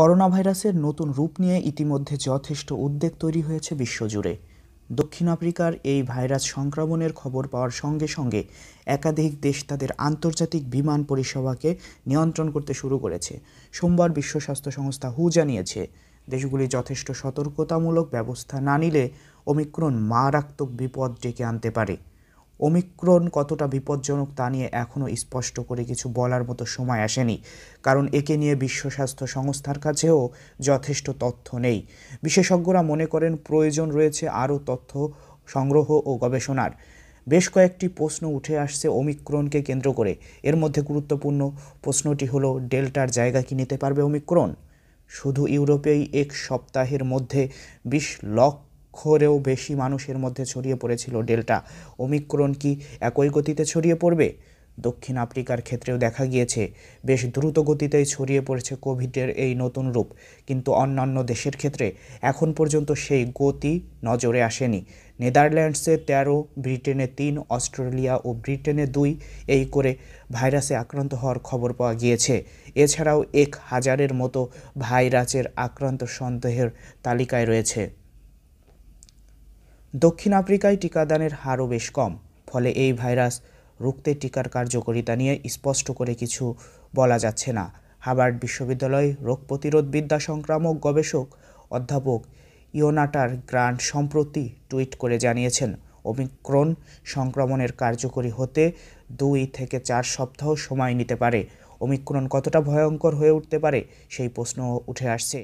corona ভাইরাসের নতুন রূপ নিয়ে ইতিমধ্যে যথেষ্ট উদ্বেগ তৈরি হয়েছে বিশ্বজুড়ে দক্ষিণ আফ্রিকার এই ভাইরাস সংক্রমণের খবর পাওয়ার সঙ্গে সঙ্গে একাধিক দেশ তাদের আন্তর্জাতিক বিমান পরিষেবাকে নিয়ন্ত্রণ করতে শুরু করেছে সোমবার বিশ্ব স্বাস্থ্য সংস্থা হু জানিয়েছে দেশগুলি যথেষ্ট সতর্কতামূলক ব্যবস্থা না নিলে অমিক্রণ মারাত্মক বিপদ ডেকে আনতে পারে ওমিক্রন কতটা বিপজ্জনক তা নিয়ে এখনও স্পষ্ট করে কিছু বলার মতো সময় আসেনি কারণ একে নিয়ে বিশ্ব স্বাস্থ্য সংস্থার কাছেও যথেষ্ট তথ্য নেই বিশেষজ্ঞরা মনে করেন প্রয়োজন রয়েছে আরও তথ্য সংগ্রহ ও গবেষণার বেশ কয়েকটি প্রশ্ন উঠে আসছে ওমিক্রনকে কেন্দ্র করে এর মধ্যে গুরুত্বপূর্ণ প্রশ্নটি হলো ডেল্টার জায়গা কি নিতে পারবে ওমিক্রন শুধু ইউরোপেই এক সপ্তাহের মধ্যে বিশ লক্ষ লক্ষরেও বেশি মানুষের মধ্যে ছড়িয়ে পড়েছিল ডেল্টা ওমিক্রন কি একই গতিতে ছড়িয়ে পড়বে দক্ষিণ আফ্রিকার ক্ষেত্রেও দেখা গিয়েছে বেশ দ্রুত গতিতেই ছড়িয়ে পড়েছে কোভিডের এই নতুন রূপ কিন্তু অন্যান্য দেশের ক্ষেত্রে এখন পর্যন্ত সেই গতি নজরে আসেনি নেদারল্যান্ডসে ১৩ ব্রিটেনে তিন অস্ট্রেলিয়া ও ব্রিটেনে দুই এই করে ভাইরাসে আক্রান্ত হওয়ার খবর পাওয়া গিয়েছে এছাড়াও এক হাজারের মতো ভাইরাসের আক্রান্ত সন্দেহের তালিকায় রয়েছে দক্ষিণ আফ্রিকায় টিকাদানের হারও বেশ কম ফলে এই ভাইরাস রুখতে টিকার কার্যকরিতা নিয়ে স্পষ্ট করে কিছু বলা যাচ্ছে না হাবার্ড বিশ্ববিদ্যালয় রোগ প্রতিরোধ বিদ্যা সংক্রামক গবেষক অধ্যাপক ইওনাটার গ্রান্ট সম্প্রতি টুইট করে জানিয়েছেন ওমিক্রন সংক্রমণের কার্যকরী হতে দুই থেকে চার সপ্তাহ সময় নিতে পারে ওমিক্রন কতটা ভয়ঙ্কর হয়ে উঠতে পারে সেই প্রশ্ন উঠে আসছে